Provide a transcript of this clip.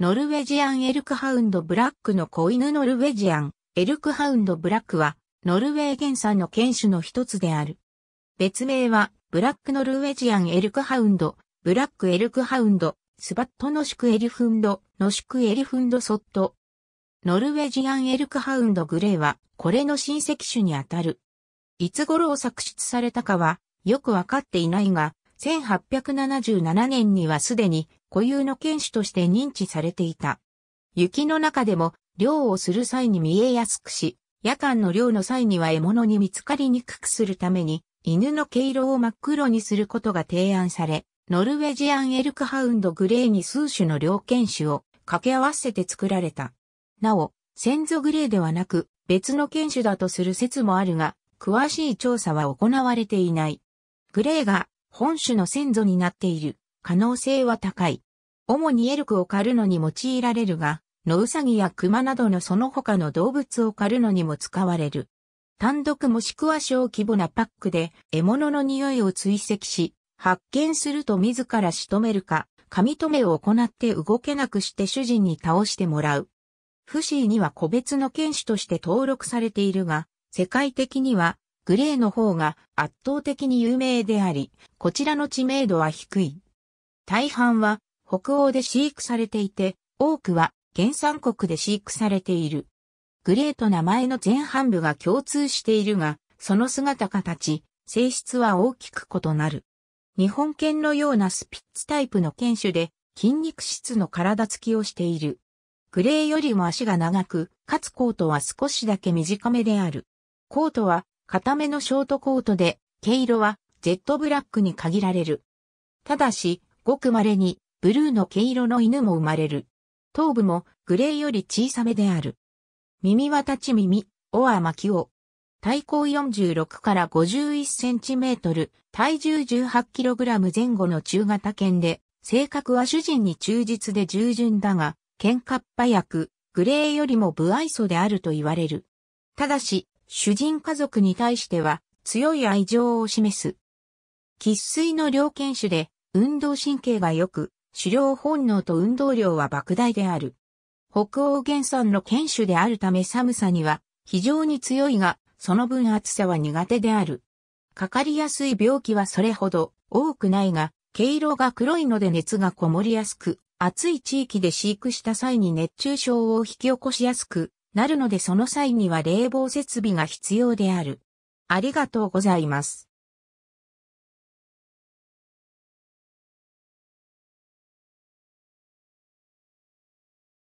ノルウェジアンエルクハウンドブラックの子犬ノルウェジアン、エルクハウンドブラックは、ノルウェー原産の犬種の一つである。別名は、ブラックノルウェジアンエルクハウンド、ブラックエルクハウンド、スバットノシクエリフンド、ノシクエリフンドソット。ノルウェジアンエルクハウンドグレーは、これの親戚種にあたる。いつ頃を作出されたかは、よくわかっていないが、1877年にはすでに固有の犬種として認知されていた。雪の中でも漁をする際に見えやすくし、夜間の漁の際には獲物に見つかりにくくするために、犬の毛色を真っ黒にすることが提案され、ノルウェジアンエルクハウンドグレーに数種の猟犬種を掛け合わせて作られた。なお、先祖グレーではなく別の犬種だとする説もあるが、詳しい調査は行われていない。グレーが本種の先祖になっている可能性は高い。主にエルクを狩るのに用いられるが、野ウサギやクマなどのその他の動物を狩るのにも使われる。単独もしくは小規模なパックで獲物の匂いを追跡し、発見すると自ら仕留めるか、み留めを行って動けなくして主人に倒してもらう。フシーには個別の犬種として登録されているが、世界的にはグレーの方が圧倒的に有名であり、こちらの知名度は低い。大半は北欧で飼育されていて、多くは原産国で飼育されている。グレーと名前の前半部が共通しているが、その姿形、性質は大きく異なる。日本犬のようなスピッツタイプの犬種で、筋肉質の体つきをしている。グレーよりも足が長く、かつコートは少しだけ短めである。コートは、固めのショートコートで、毛色は、ジェットブラックに限られる。ただし、ごく稀にブルーの毛色の犬も生まれる。頭部もグレーより小さめである。耳は立ち耳、オアマキオ。体高46から51センチメートル、体重18キログラム前後の中型犬で、性格は主人に忠実で従順だが、喧嘩っ早く、グレーよりも不愛想であると言われる。ただし、主人家族に対しては強い愛情を示す。喫水の猟犬種で運動神経が良く、狩猟本能と運動量は莫大である。北欧原産の犬種であるため寒さには非常に強いが、その分暑さは苦手である。かかりやすい病気はそれほど多くないが、毛色が黒いので熱がこもりやすく、暑い地域で飼育した際に熱中症を引き起こしやすくなるのでその際には冷房設備が必要である。ありがとうございます。